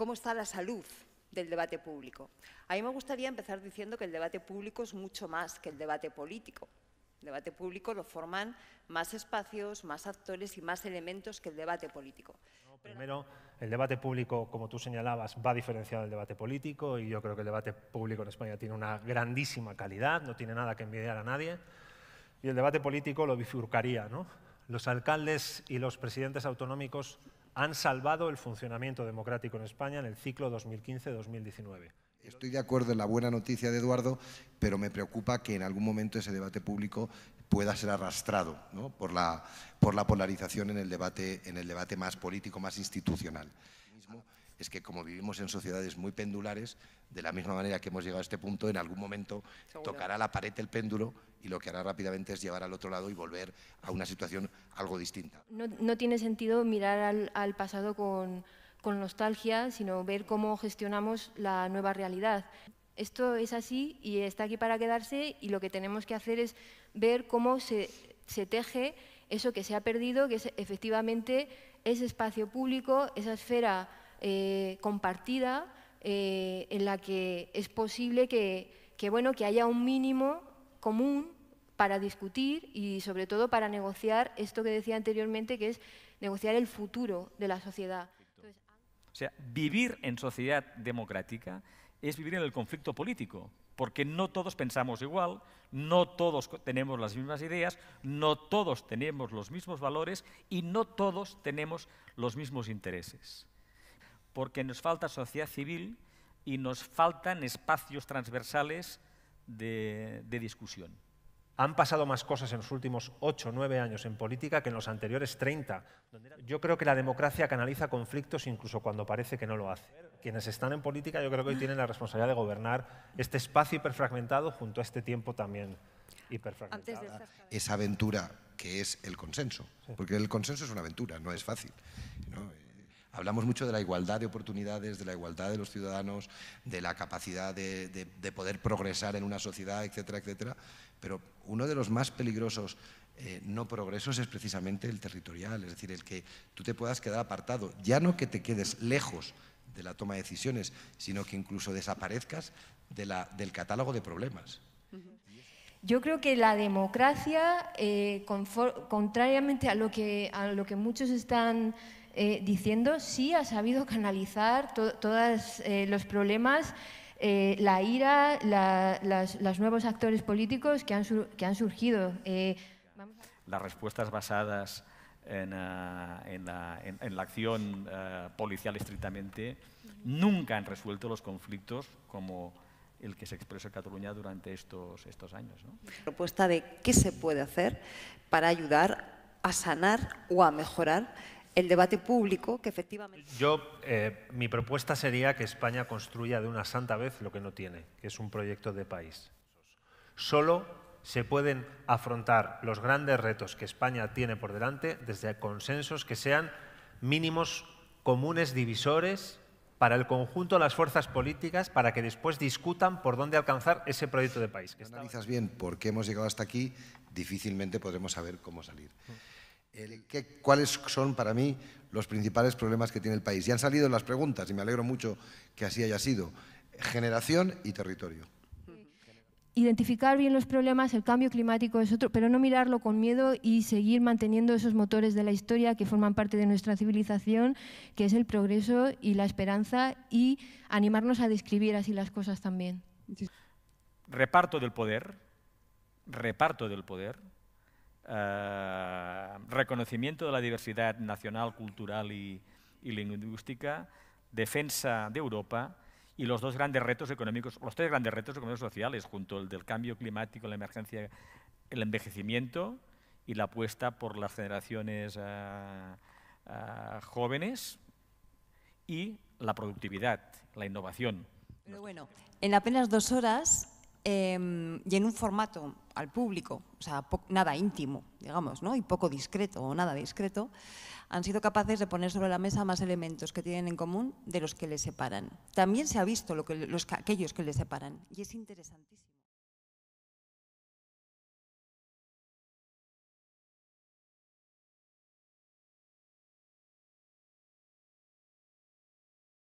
cómo está la salud del debate público. A mí me gustaría empezar diciendo que el debate público es mucho más que el debate político. El debate público lo forman más espacios, más actores y más elementos que el debate político. primero, el debate público, como tú señalabas, va diferenciado del debate político y yo creo que el debate público en España tiene una grandísima calidad, no tiene nada que envidiar a nadie. Y el debate político lo bifurcaría, ¿no? Los alcaldes y los presidentes autonómicos han salvado el funcionamiento democrático en España en el ciclo 2015-2019. Estoy de acuerdo en la buena noticia de Eduardo, pero me preocupa que en algún momento ese debate público pueda ser arrastrado por, la, polarización en el debate más político, más institucional es que como vivimos en sociedades muy pendulares, de la misma manera que hemos llegado a este punto, en algún momento tocará la pared el péndulo y lo que hará rápidamente es llevar al otro lado y volver a una situación algo distinta. No, tiene sentido mirar al, pasado con, nostalgia, sino ver cómo gestionamos la nueva realidad. Esto es así y está aquí para quedarse y lo que tenemos que hacer es ver cómo se, se teje eso que se ha perdido, que es, efectivamente ese espacio público, esa esfera eh, compartida, eh, en la que es posible que, bueno, que haya un mínimo común para discutir y sobre todo para negociar esto que decía anteriormente, que es negociar el futuro de la sociedad. o sea, vivir en sociedad democrática es vivir en el conflicto político, porque no todos pensamos igual, no todos tenemos las mismas ideas, no todos tenemos los mismos valores y no todos tenemos los mismos intereses porque nos falta sociedad civil y nos faltan espacios transversales de, discusión. Han pasado más cosas en los últimos 8 o 9 años en política que en los anteriores 30. Yo creo que la democracia canaliza conflictos incluso cuando parece que no lo hace. Quienes están en política yo creo que hoy tienen la responsabilidad de gobernar este espacio hiperfragmentado junto a este tiempo también hiperfragmentado. Esa... aventura que es el consenso, porque el consenso es una aventura, no es fácil. Hablamos mucho de la igualdad de oportunidades, de la igualdad de los ciudadanos, de la capacidad de, poder progresar en una sociedad, etcétera, etcétera. Pero uno de los más peligrosos eh, no progresos es precisamente el territorial, es decir, el que tú te puedas quedar apartado, ya no que te quedes lejos de la toma de decisiones, sino que incluso desaparezcas del catálogo de problemas. Yo creo que la democracia, eh, contrariamente a lo que muchos están eh, diciendo sí ha sabido canalizar todos eh, los problemas, eh, la ira, los nuevos actores políticos que han, surgido. Las respuestas basadas en, la, acción policial estrictamente nunca han resuelto los conflictos como el que se expresó en Cataluña durante estos, estos años. Propuesta de qué se puede hacer para ayudar a sanar o a mejorar el debate público que efectivamente... Yo, eh, mi propuesta sería que España construya de una santa vez lo que no tiene, que es un proyecto de país. Solo se pueden afrontar los grandes retos que España tiene por delante desde consensos que sean mínimos comunes divisores para el conjunto de las fuerzas políticas para que después discutan por dónde alcanzar ese proyecto de país. si analizas bien por qué hemos llegado hasta aquí, difícilmente podremos saber cómo salir. Mm cuáles son para mí los principales problemas que tiene el país. Y han salido las preguntas y me alegro mucho que así haya sido. Generación y territorio. Identificar bien los problemas, el cambio climático es otro, pero no mirarlo con miedo y seguir manteniendo esos motores de la historia que forman parte de nuestra civilización, que es el progreso y la esperanza, y animarnos a describir así las cosas también. Reparto del poder, reparto del poder, eh, reconocimiento de la diversidad nacional, cultural y, lingüística, defensa de Europa y los dos grandes retos económicos, los tres grandes retos económicos sociales, junto al del cambio climático, la emergencia, el envejecimiento y la apuesta por las generaciones eh, eh, jóvenes y la productividad, la innovación. bueno, en apenas dos horas Em, y en un formato al público, o sea, nada íntimo, digamos, ¿no? y poco discreto o nada discreto, han sido capaces de poner sobre la mesa más elementos que tienen en común de los que les separan. También se ha visto lo que, los, aquellos que les separan y es interesantísimo.